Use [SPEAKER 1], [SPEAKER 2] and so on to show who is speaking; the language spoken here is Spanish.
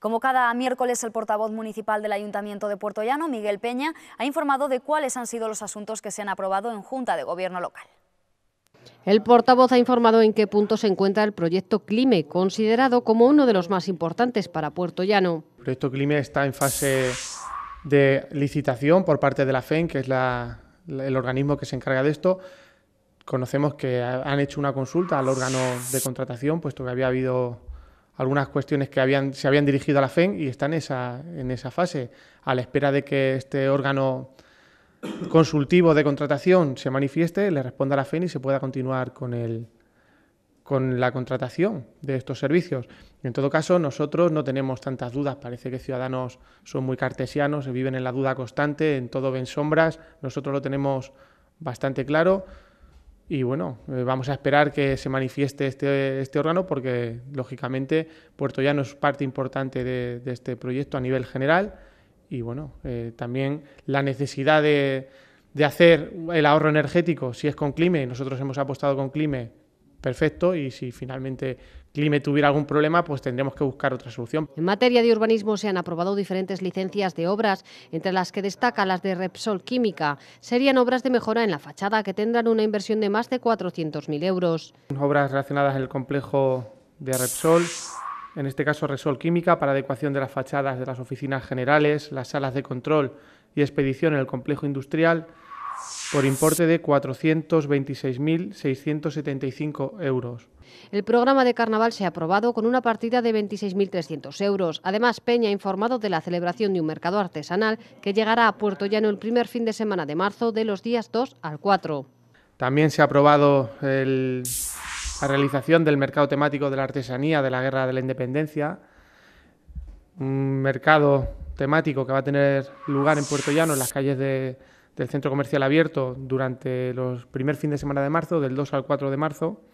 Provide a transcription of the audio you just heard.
[SPEAKER 1] Como cada miércoles, el portavoz municipal del Ayuntamiento de Puerto Llano, Miguel Peña, ha informado de cuáles han sido los asuntos que se han aprobado en Junta de Gobierno local. El portavoz ha informado en qué punto se encuentra el proyecto CLIME, considerado como uno de los más importantes para Puerto Llano.
[SPEAKER 2] El proyecto CLIME está en fase de licitación por parte de la FEN, que es el organismo que se encarga de esto. Conocemos que han hecho una consulta al órgano de contratación, puesto que había habido algunas cuestiones que habían, se habían dirigido a la FEN y están en esa, en esa fase, a la espera de que este órgano consultivo de contratación se manifieste, le responda a la FEN y se pueda continuar con, el, con la contratación de estos servicios. en todo caso, nosotros no tenemos tantas dudas. Parece que Ciudadanos son muy cartesianos, se viven en la duda constante, en todo ven sombras. Nosotros lo tenemos bastante claro y bueno, eh, vamos a esperar que se manifieste este, este órgano porque, lógicamente, Puerto Llano es parte importante de, este proyecto a nivel general y, bueno, eh, también la necesidad de, de, hacer el ahorro energético, si es con Clime, nosotros hemos apostado con Clime perfecto y si finalmente clima tuviera algún problema, pues tendremos que buscar otra solución. En
[SPEAKER 1] materia de urbanismo se han aprobado diferentes licencias de obras, entre las que destaca las de Repsol Química. Serían obras de mejora en la fachada que tendrán una inversión de más de 400.000 euros.
[SPEAKER 2] Obras relacionadas en el complejo de Repsol, en este caso Repsol Química, para adecuación de las fachadas de las oficinas generales, las salas de control y expedición en el complejo industrial por importe de 426.675 euros.
[SPEAKER 1] El programa de carnaval se ha aprobado con una partida de 26.300 euros. Además, Peña ha informado de la celebración de un mercado artesanal que llegará a Puerto Llano el primer fin de semana de marzo de los días 2 al 4.
[SPEAKER 2] También se ha aprobado la realización del mercado temático de la artesanía de la Guerra de la Independencia, un mercado temático que va a tener lugar en Puerto Llano, en las calles de, del centro comercial abierto durante los primer fin de semana de marzo, del 2 al 4 de marzo,